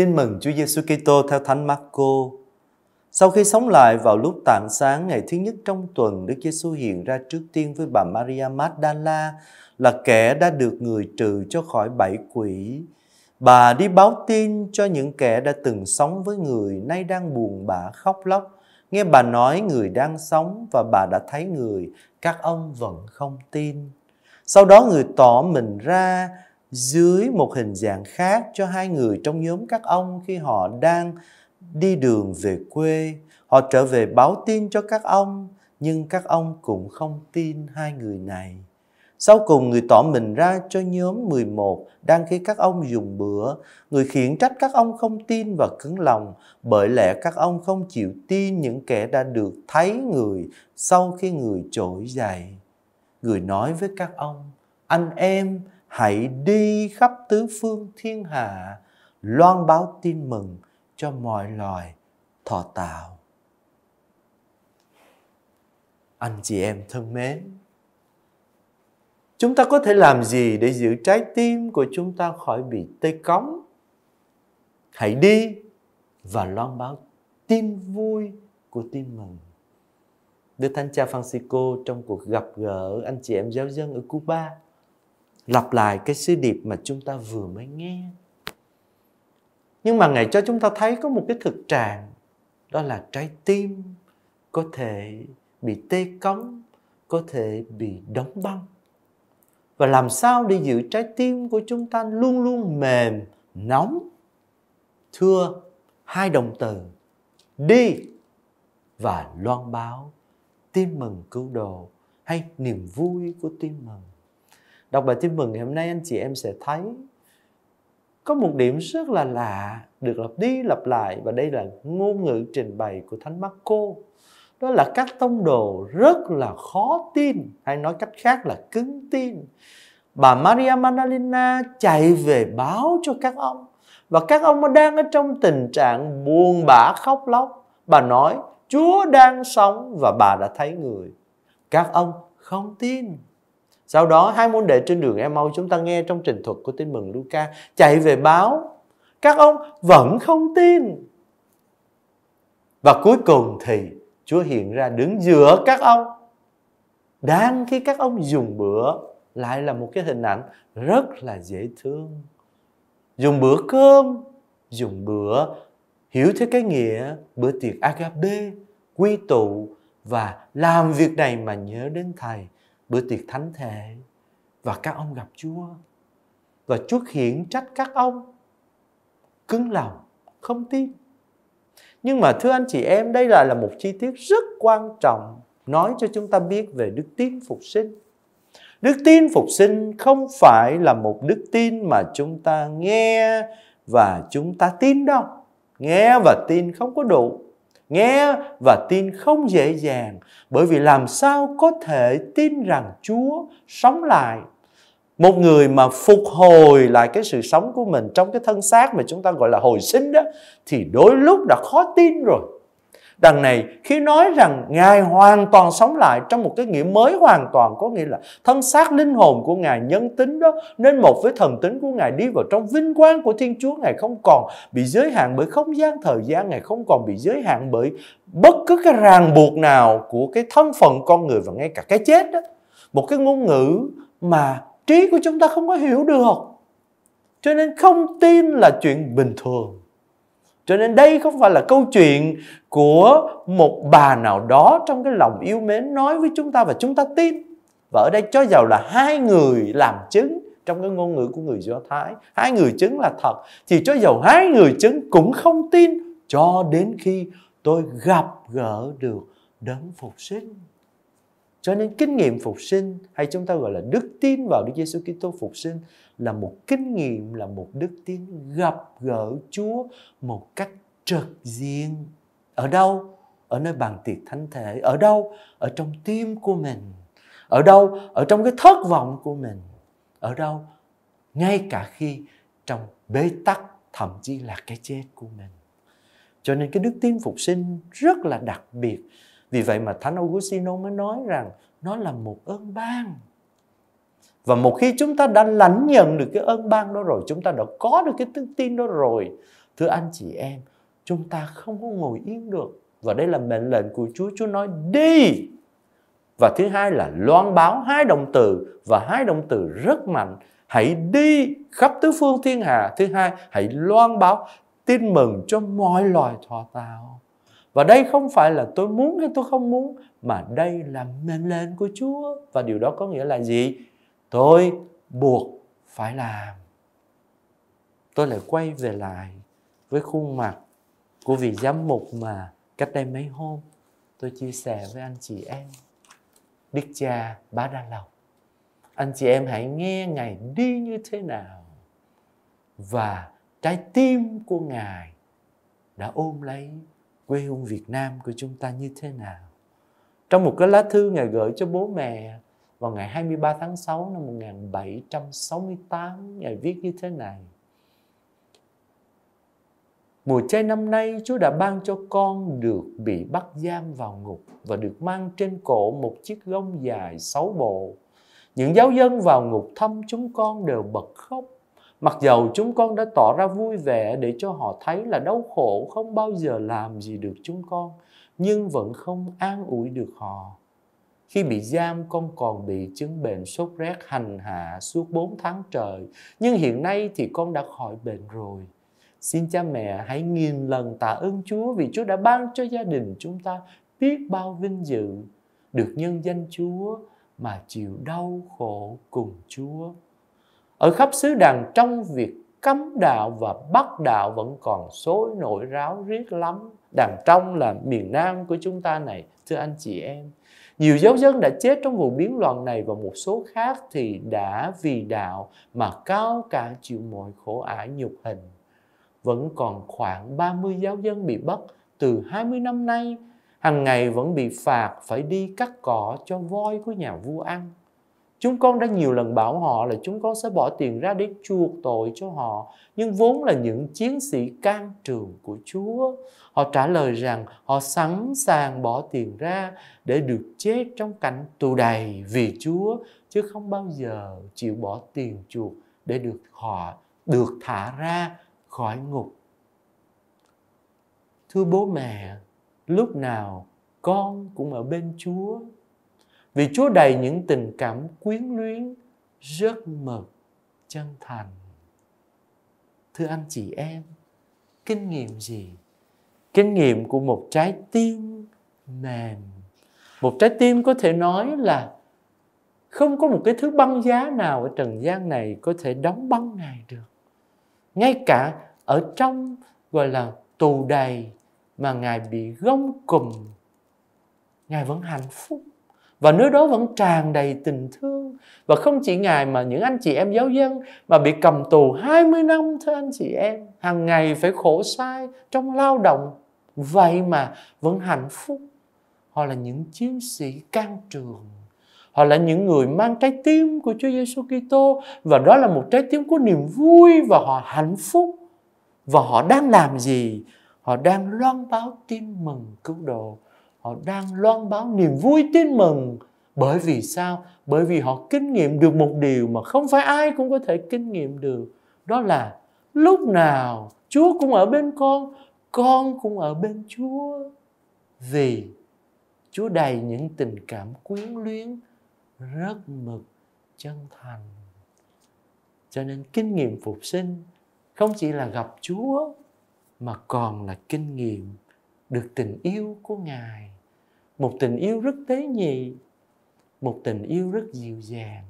Tin mừng Chúa Giêsu Kitô theo Thánh Marco. Sau khi sống lại vào lúc tảng sáng ngày thứ nhất trong tuần, Đức Giêsu hiện ra trước tiên với bà Maria Magdala là kẻ đã được người trừ cho khỏi bảy quỷ. Bà đi báo tin cho những kẻ đã từng sống với người nay đang buồn bã khóc lóc. Nghe bà nói người đang sống và bà đã thấy người, các ông vẫn không tin. Sau đó người tỏ mình ra dưới một hình dạng khác cho hai người trong nhóm các ông khi họ đang đi đường về quê. Họ trở về báo tin cho các ông, nhưng các ông cũng không tin hai người này. Sau cùng người tỏ mình ra cho nhóm 11 đang khi các ông dùng bữa, người khiển trách các ông không tin và cứng lòng, bởi lẽ các ông không chịu tin những kẻ đã được thấy người sau khi người trỗi dậy. Người nói với các ông, anh em, hãy đi khắp tứ phương thiên hạ loan báo tin mừng cho mọi loài thọ tạo anh chị em thân mến chúng ta có thể làm gì để giữ trái tim của chúng ta khỏi bị tê cóng hãy đi và loan báo tin vui của tin mừng Đức Thánh Cha Francisco trong cuộc gặp gỡ anh chị em giáo dân ở Cuba lặp lại cái sứ điệp mà chúng ta vừa mới nghe nhưng mà ngài cho chúng ta thấy có một cái thực trạng đó là trái tim có thể bị tê cống có thể bị đóng băng và làm sao để giữ trái tim của chúng ta luôn luôn mềm nóng thưa hai động từ đi và loan báo tin mừng cứu độ hay niềm vui của tin mừng Đọc bài tin mừng ngày hôm nay anh chị em sẽ thấy có một điểm rất là lạ được lặp đi lặp lại và đây là ngôn ngữ trình bày của Thánh Marco. Đó là các tông đồ rất là khó tin hay nói cách khác là cứng tin. Bà Maria Magdalena chạy về báo cho các ông và các ông đang ở trong tình trạng buồn bã khóc lóc. Bà nói Chúa đang sống và bà đã thấy người. Các ông không tin sau đó hai môn đệ trên đường Emau chúng ta nghe trong trình thuật của tin mừng Luca chạy về báo các ông vẫn không tin. Và cuối cùng thì Chúa hiện ra đứng giữa các ông. Đang khi các ông dùng bữa lại là một cái hình ảnh rất là dễ thương. Dùng bữa cơm, dùng bữa hiểu theo cái nghĩa bữa tiệc agape, quy tụ và làm việc này mà nhớ đến Thầy bữa tiệc thánh thể và các ông gặp Chúa và Chúa khiển trách các ông cứng lòng không tin nhưng mà thưa anh chị em đây là là một chi tiết rất quan trọng nói cho chúng ta biết về đức tin phục sinh đức tin phục sinh không phải là một đức tin mà chúng ta nghe và chúng ta tin đâu nghe và tin không có đủ nghe và tin không dễ dàng bởi vì làm sao có thể tin rằng Chúa sống lại một người mà phục hồi lại cái sự sống của mình trong cái thân xác mà chúng ta gọi là hồi sinh đó thì đôi lúc đã khó tin rồi đằng này khi nói rằng Ngài hoàn toàn sống lại trong một cái nghĩa mới hoàn toàn có nghĩa là thân xác linh hồn của Ngài nhân tính đó nên một với thần tính của Ngài đi vào trong vinh quang của Thiên Chúa Ngài không còn bị giới hạn bởi không gian thời gian Ngài không còn bị giới hạn bởi bất cứ cái ràng buộc nào của cái thân phận con người và ngay cả cái chết đó một cái ngôn ngữ mà trí của chúng ta không có hiểu được cho nên không tin là chuyện bình thường cho nên đây không phải là câu chuyện của một bà nào đó trong cái lòng yêu mến nói với chúng ta và chúng ta tin và ở đây cho dầu là hai người làm chứng trong cái ngôn ngữ của người do thái hai người chứng là thật thì cho dầu hai người chứng cũng không tin cho đến khi tôi gặp gỡ được đấng phục sinh cho nên kinh nghiệm phục sinh hay chúng ta gọi là đức tin vào Đức Giêsu Kitô phục sinh là một kinh nghiệm là một đức tin gặp gỡ Chúa một cách trực diện ở đâu? Ở nơi bàn tiệc thánh thể, ở đâu? Ở trong tim của mình. Ở đâu? Ở trong cái thất vọng của mình. Ở đâu? Ngay cả khi trong bế tắc thậm chí là cái chết của mình. Cho nên cái đức tin phục sinh rất là đặc biệt vì vậy mà Thánh Augustino mới nói rằng nó là một ơn ban. Và một khi chúng ta đã lãnh nhận được cái ơn ban đó rồi, chúng ta đã có được cái đức tin đó rồi, thưa anh chị em, chúng ta không có ngồi yên được. Và đây là mệnh lệnh của Chúa, Chúa nói đi. Và thứ hai là loan báo hai động từ và hai động từ rất mạnh. Hãy đi khắp tứ phương thiên hạ. Thứ hai, hãy loan báo tin mừng cho mọi loài thọ tạo. Và đây không phải là tôi muốn hay tôi không muốn Mà đây là mệnh lệnh của Chúa Và điều đó có nghĩa là gì? Tôi buộc phải làm Tôi lại quay về lại với khuôn mặt của vị giám mục mà cách đây mấy hôm tôi chia sẻ với anh chị em Đức Cha Bá Đa Lộc Anh chị em hãy nghe Ngài đi như thế nào Và trái tim của Ngài đã ôm lấy quê hương Việt Nam của chúng ta như thế nào. Trong một cái lá thư Ngài gửi cho bố mẹ vào ngày 23 tháng 6 năm 1768, Ngài viết như thế này. Mùa chay năm nay Chúa đã ban cho con được bị bắt giam vào ngục và được mang trên cổ một chiếc gông dài sáu bộ. Những giáo dân vào ngục thăm chúng con đều bật khóc Mặc dầu chúng con đã tỏ ra vui vẻ để cho họ thấy là đau khổ không bao giờ làm gì được chúng con, nhưng vẫn không an ủi được họ. Khi bị giam con còn bị chứng bệnh sốt rét hành hạ suốt 4 tháng trời, nhưng hiện nay thì con đã khỏi bệnh rồi. Xin cha mẹ hãy nghìn lần tạ ơn Chúa vì Chúa đã ban cho gia đình chúng ta biết bao vinh dự được nhân danh Chúa mà chịu đau khổ cùng Chúa ở khắp xứ đàn trong việc cấm đạo và bắt đạo vẫn còn sối nổi ráo riết lắm. Đàn trong là miền Nam của chúng ta này, thưa anh chị em. Nhiều giáo dân đã chết trong vụ biến loạn này và một số khác thì đã vì đạo mà cao cả chịu mọi khổ ải nhục hình. Vẫn còn khoảng 30 giáo dân bị bắt từ 20 năm nay, hàng ngày vẫn bị phạt phải đi cắt cỏ cho voi của nhà vua ăn Chúng con đã nhiều lần bảo họ là chúng con sẽ bỏ tiền ra để chuộc tội cho họ, nhưng vốn là những chiến sĩ can trường của Chúa. Họ trả lời rằng họ sẵn sàng bỏ tiền ra để được chết trong cảnh tù đầy vì Chúa, chứ không bao giờ chịu bỏ tiền chuộc để được họ được thả ra khỏi ngục. Thưa bố mẹ, lúc nào con cũng ở bên Chúa vì Chúa đầy những tình cảm quyến luyến, rất mực, chân thành. Thưa anh chị em, kinh nghiệm gì? Kinh nghiệm của một trái tim mềm. Một trái tim có thể nói là không có một cái thứ băng giá nào ở trần gian này có thể đóng băng ngài được. Ngay cả ở trong gọi là tù đầy mà ngài bị gông cùm, ngài vẫn hạnh phúc và nơi đó vẫn tràn đầy tình thương và không chỉ ngài mà những anh chị em giáo dân mà bị cầm tù 20 năm thưa anh chị em hàng ngày phải khổ sai trong lao động vậy mà vẫn hạnh phúc họ là những chiến sĩ can trường họ là những người mang trái tim của Chúa Giêsu Kitô và đó là một trái tim của niềm vui và họ hạnh phúc và họ đang làm gì họ đang loan báo tin mừng cứu độ họ đang loan báo niềm vui tin mừng bởi vì sao bởi vì họ kinh nghiệm được một điều mà không phải ai cũng có thể kinh nghiệm được đó là lúc nào chúa cũng ở bên con con cũng ở bên chúa vì chúa đầy những tình cảm quyến luyến rất mực chân thành cho nên kinh nghiệm phục sinh không chỉ là gặp chúa mà còn là kinh nghiệm được tình yêu của ngài một tình yêu rất tế nhị một tình yêu rất dịu dàng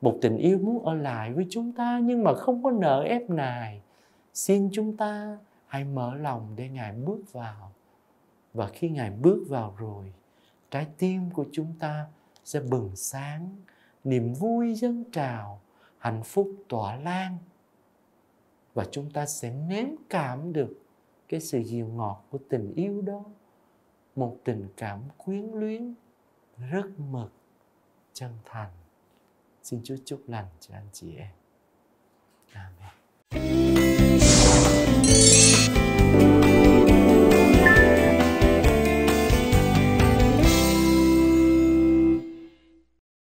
một tình yêu muốn ở lại với chúng ta nhưng mà không có nợ ép ngài xin chúng ta hãy mở lòng để ngài bước vào và khi ngài bước vào rồi trái tim của chúng ta sẽ bừng sáng niềm vui dâng trào hạnh phúc tỏa lan và chúng ta sẽ nếm cảm được cái sự dịu ngọt của tình yêu đó một tình cảm quyến luyến rất mực chân thành xin chúa chúc lành cho anh chị em amen